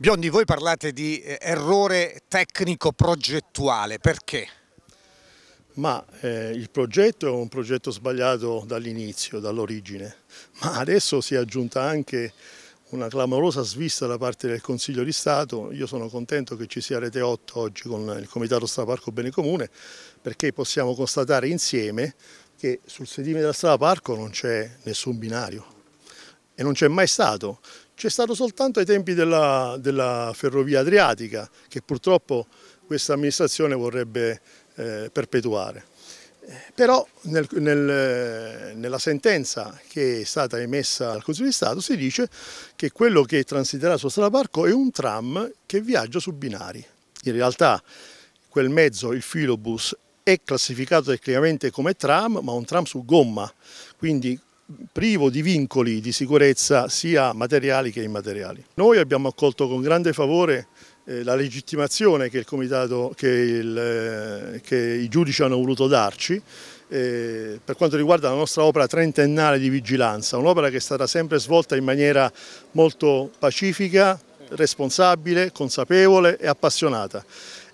Biondi, voi parlate di eh, errore tecnico progettuale, perché? Ma eh, il progetto è un progetto sbagliato dall'inizio, dall'origine, ma adesso si è aggiunta anche una clamorosa svista da parte del Consiglio di Stato. Io sono contento che ci sia Rete 8 oggi con il Comitato Straparco Bene Comune perché possiamo constatare insieme che sul sedime della strada parco non c'è nessun binario e non c'è mai stato c'è stato soltanto ai tempi della, della, ferrovia adriatica che purtroppo questa amministrazione vorrebbe eh, perpetuare. Però nel, nel, nella sentenza che è stata emessa al Consiglio di Stato si dice che quello che transiterà su strada parco è un tram che viaggia su binari. In realtà quel mezzo, il filobus, è classificato tecnicamente come tram, ma un tram su gomma, quindi privo di vincoli di sicurezza sia materiali che immateriali. Noi abbiamo accolto con grande favore eh, la legittimazione che, comitato, che, il, eh, che i giudici hanno voluto darci eh, per quanto riguarda la nostra opera trentennale di vigilanza, un'opera che è stata sempre svolta in maniera molto pacifica, responsabile, consapevole e appassionata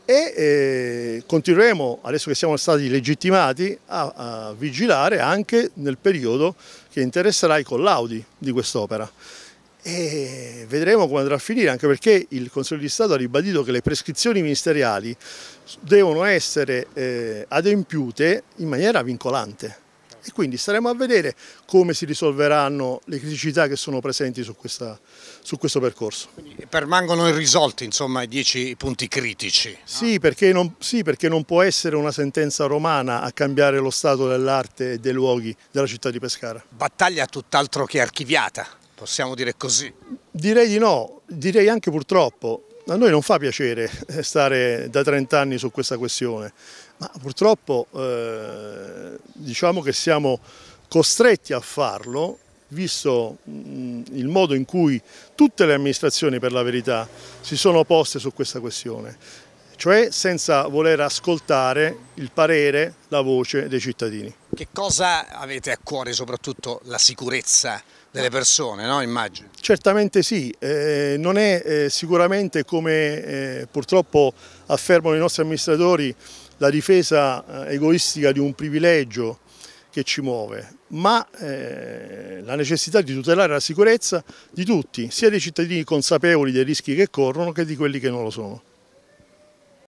e eh, continueremo, adesso che siamo stati legittimati, a, a, vigilare anche nel periodo che interesserà i collaudi di quest'opera. E vedremo come andrà a finire, anche perché il Consiglio di Stato ha ribadito che le prescrizioni ministeriali devono essere eh, adempiute in maniera vincolante e quindi staremo a vedere come si risolveranno le criticità che sono presenti su, questa, su questo percorso. Quindi permangono irrisolti insomma i dieci punti critici? No? Sì, perché non, sì, perché non può essere una sentenza romana a cambiare lo stato dell'arte e dei luoghi della città di Pescara. Battaglia tutt'altro che archiviata, possiamo dire così? Direi di no, direi anche purtroppo. A noi non fa piacere eh, stare da 30 anni su questa questione ma purtroppo eh, diciamo che siamo costretti a farlo visto mh, mm, il modo in cui tutte le amministrazioni per la verità si sono poste su questa questione, cioè senza voler ascoltare il parere, la voce dei cittadini. Che cosa avete a cuore soprattutto la sicurezza delle persone, no? immagino? Certamente sì, eh, non è eh, sicuramente come eh, purtroppo affermano i nostri amministratori la difesa eh, egoistica di un privilegio che ci muove, ma eh, la necessità di tutelare la sicurezza di tutti, sia dei cittadini consapevoli dei rischi che corrono che di quelli che non lo sono.